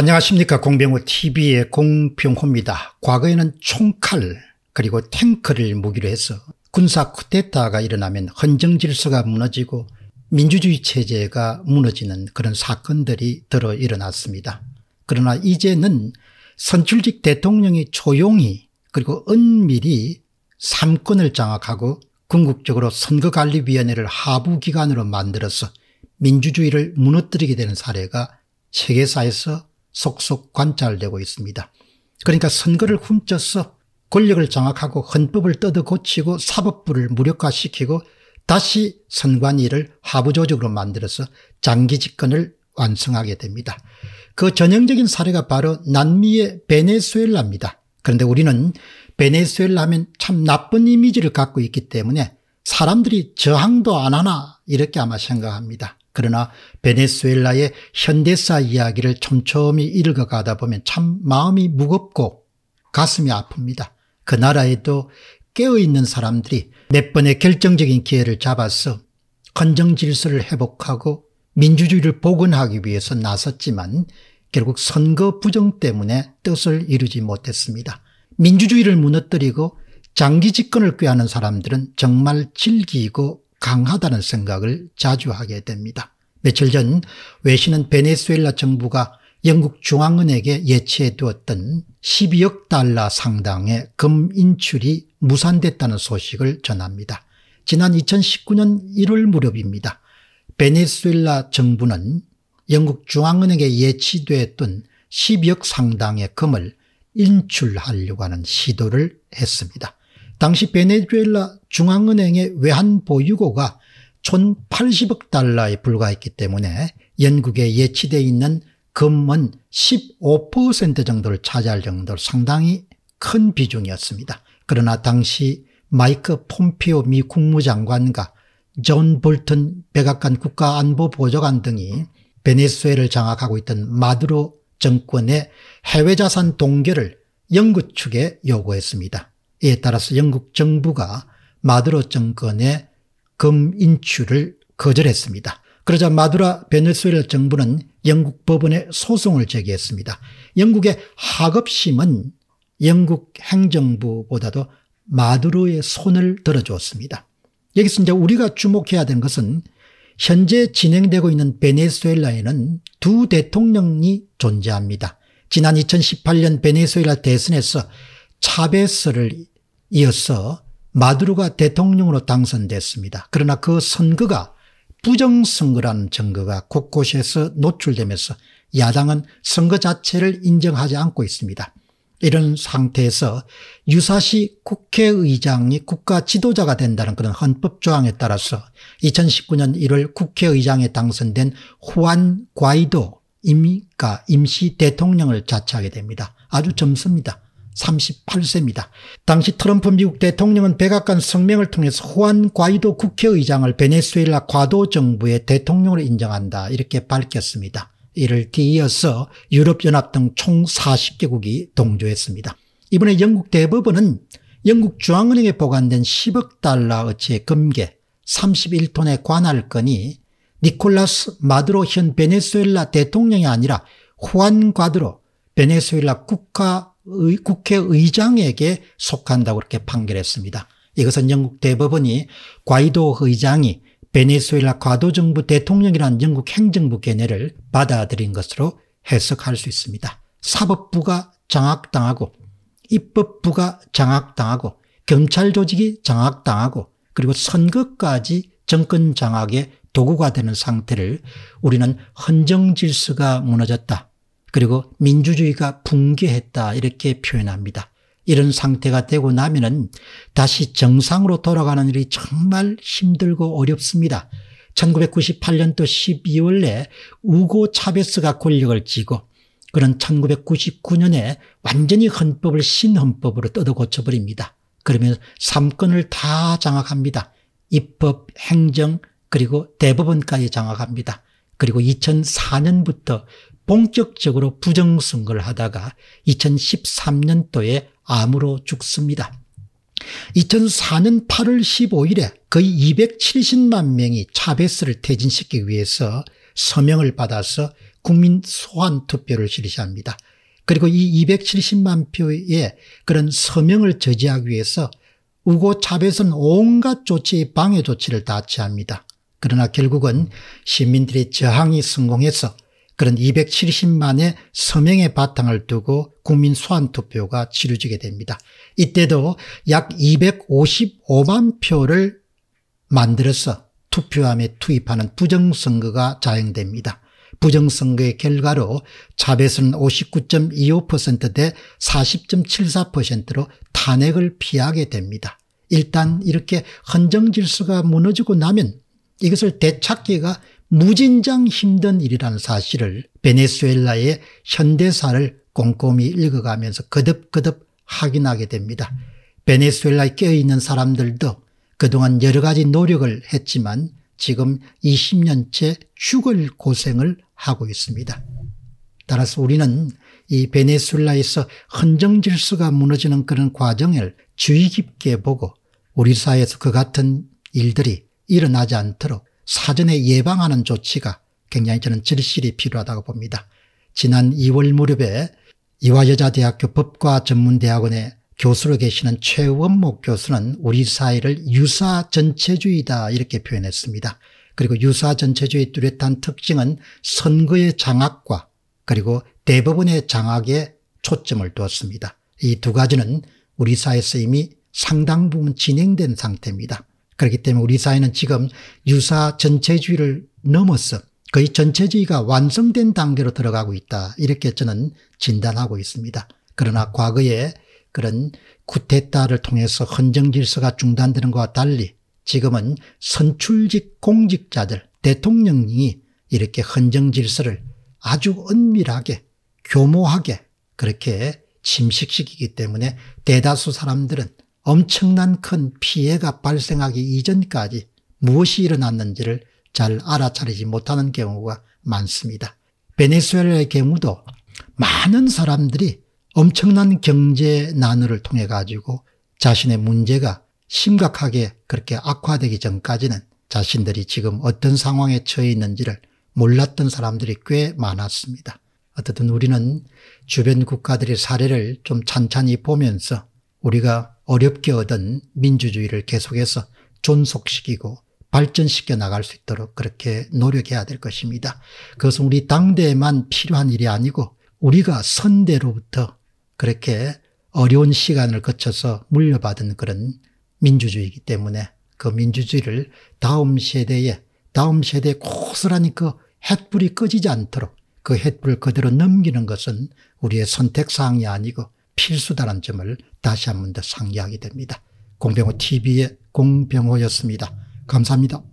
안녕하십니까 공병호TV의 공병호입니다. 과거에는 총칼 그리고 탱크를 무기로 해서 군사 쿠데타가 일어나면 헌정질서가 무너지고 민주주의 체제가 무너지는 그런 사건들이 들어 일어났습니다. 그러나 이제는 선출직 대통령이 조용히 그리고 은밀히 삼권을 장악하고 궁극적으로 선거관리위원회를 하부기관으로 만들어서 민주주의를 무너뜨리게 되는 사례가 세계사에서 속속 관찰되고 있습니다. 그러니까 선거를 훔쳐서 권력을 장악하고 헌법을 뜯어고치고 사법부를 무력화시키고 다시 선관위를 하부조직으로 만들어서 장기 집권을 완성하게 됩니다. 그 전형적인 사례가 바로 남미의 베네수엘라입니다. 그런데 우리는 베네수엘라 하면 참 나쁜 이미지를 갖고 있기 때문에 사람들이 저항도 안 하나 이렇게 아마 생각합니다. 그러나 베네수엘라의 현대사 이야기를 촘촘히 읽어가다 보면 참 마음이 무겁고 가슴이 아픕니다. 그 나라에도 깨어있는 사람들이 몇 번의 결정적인 기회를 잡아서 건정 질서를 회복하고 민주주의를 복원하기 위해서 나섰지만 결국 선거 부정 때문에 뜻을 이루지 못했습니다. 민주주의를 무너뜨리고 장기 집권을 꾀하는 사람들은 정말 질기고 강하다는 생각을 자주 하게 됩니다. 며칠 전 외신은 베네수엘라 정부가 영국 중앙은행에 예치해 두었던 12억 달러 상당의 금 인출이 무산됐다는 소식을 전합니다. 지난 2019년 1월 무렵입니다. 베네수엘라 정부는 영국 중앙은행에 예치됐던 12억 상당의 금을 인출하려고 하는 시도를 했습니다. 당시 베네수엘라 중앙은행의 외환 보유고가 총8 0억 달러에 불과했기 때문에 영국에 예치되어 있는 금은 15% 정도를 차지할 정도로 상당히 큰 비중이었습니다. 그러나 당시 마이크 폼피오 미 국무장관과 존 볼튼 백악관 국가안보보좌관 등이 베네수엘을 장악하고 있던 마두로 정권의 해외자산 동결을 영국 측에 요구했습니다. 이에 따라서 영국 정부가 마두로 정권의 금 인출을 거절했습니다. 그러자 마두라 베네수엘 정부는 영국 법원에 소송을 제기했습니다. 영국의 하급심은 영국 행정부보다도 마두로의 손을 들어주었습니다. 여기서 이제 우리가 주목해야 되는 것은 현재 진행되고 있는 베네수엘라에는 두 대통령이 존재합니다. 지난 2018년 베네수엘라 대선에서 차베스를 이어서 마두루가 대통령으로 당선됐습니다. 그러나 그 선거가 부정선거라는 증거가 곳곳에서 노출되면서 야당은 선거 자체를 인정하지 않고 있습니다. 이런 상태에서 유사시 국회의장이 국가 지도자가 된다는 그런 헌법조항에 따라서 2019년 1월 국회의장에 당선된 후안 과이도 임가 임시 대통령을 자처하게 됩니다. 아주 젊습니다. 38세입니다. 당시 트럼프 미국 대통령은 백악관 성명을 통해서 호안 과이도 국회의장을 베네수엘라 과도 정부의 대통령으로 인정한다 이렇게 밝혔습니다. 이를 뒤이어서 유럽연합 등 총 40개국이 동조했습니다. 이번에 영국 대법원은 영국 중앙은행에 보관된 10억 달러어치의 금괴 31톤의 관할건이 니콜라스 마드로 현 베네수엘라 대통령이 아니라 호안 과드로 베네수엘라 국가 국회의장에게 속한다고 그렇게 판결했습니다. 이것은 영국 대법원이 과이도 의장이 베네수엘라 과도정부 대통령이라는 영국 행정부 견해를 받아들인 것으로 해석할 수 있습니다. 사법부가 장악당하고 입법부가 장악당하고 경찰 조직이 장악당하고 그리고 선거까지 정권 장악의 도구가 되는 상태를 우리는 헌정 질서가 무너졌다. 그리고 민주주의가 붕괴했다 이렇게 표현합니다. 이런 상태가 되고 나면은 다시 정상으로 돌아가는 일이 정말 힘들고 어렵습니다. 1998년도 12월에 우고 차베스가 권력을 쥐고 그는 1999년에 완전히 헌법을 신헌법으로 뜯어 고쳐버립니다. 그러면 3권을 다 장악합니다. 입법, 행정, 그리고 대법원까지 장악합니다. 그리고 2004년부터 본격적으로 부정선거를 하다가 2013년도에 암으로 죽습니다. 2004년 8월 15일에 거의 270만 명이 차베스를 퇴진시키기 위해서 서명을 받아서 국민 소환 투표를 실시합니다. 그리고 이 270만 표의 그런 서명을 저지하기 위해서 우고 차베스는 온갖 조치, 방해 조치를 다 취합니다. 그러나 결국은 시민들의 저항이 성공해서 그런 270만의 서명의 바탕을 두고 국민 소환투표가 치러지게 됩니다. 이때도 약 255만 표를 만들어서 투표함에 투입하는 부정선거가 자행됩니다. 부정선거의 결과로 차베스는 59.25%대 40.74%로 탄핵을 피하게 됩니다. 일단 이렇게 헌정질서가 무너지고 나면 이것을 되찾기가 무진장 힘든 일이라는 사실을 베네수엘라의 현대사를 꼼꼼히 읽어가면서 거듭거듭 확인하게 됩니다. 베네수엘라에 껴있는 사람들도 그동안 여러 가지 노력을 했지만 지금 20년째 죽을 고생을 하고 있습니다. 따라서 우리는 이 베네수엘라에서 헌정 질서가 무너지는 그런 과정을 주의 깊게 보고 우리 사회에서 그 같은 일들이 일어나지 않도록 사전에 예방하는 조치가 굉장히 저는 절실히 필요하다고 봅니다. 지난 2월 무렵에 이화여자대학교 법과전문대학원에 교수로 계시는 최원목 교수는 우리 사회를 유사 전체주의다 이렇게 표현했습니다. 그리고 유사 전체주의 뚜렷한 특징은 선거의 장악과 그리고 대법원의 장악에 초점을 두었습니다. 이 두 가지는 우리 사회에서 이미 상당 부분 진행된 상태입니다. 그렇기 때문에 우리 사회는 지금 유사 전체주의를 넘어서 거의 전체주의가 완성된 단계로 들어가고 있다. 이렇게 저는 진단하고 있습니다. 그러나 과거에 그런 구데타를 통해서 헌정 질서가 중단되는 것과 달리 지금은 선출직 공직자들, 대통령이 이렇게 헌정 질서를 아주 은밀하게, 교모하게 그렇게 침식시키기 때문에 대다수 사람들은 엄청난 큰 피해가 발생하기 이전까지 무엇이 일어났는지를 잘 알아차리지 못하는 경우가 많습니다. 베네수엘의 경우도 많은 사람들이 엄청난 경제 난으를 통해 가지고 자신의 문제가 심각하게 그렇게 악화되기 전까지는 자신들이 지금 어떤 상황에 처해 있는지를 몰랐던 사람들이 꽤 많았습니다. 어쨌든 우리는 주변 국가들의 사례를 좀 찬찬히 보면서 우리가 어렵게 얻은 민주주의를 계속해서 존속시키고 발전시켜 나갈 수 있도록 그렇게 노력해야 될 것입니다. 그것은 우리 당대에만 필요한 일이 아니고 우리가 선대로부터 그렇게 어려운 시간을 거쳐서 물려받은 그런 민주주의이기 때문에 그 민주주의를 다음 세대에 다음 세대에 고스란히 그 햇불이 꺼지지 않도록 그햇불 그대로 넘기는 것은 우리의 선택사항이 아니고 필수다라는 점을 다시 한 번 더 상기하게 됩니다. 공병호 TV의 공병호였습니다. 감사합니다.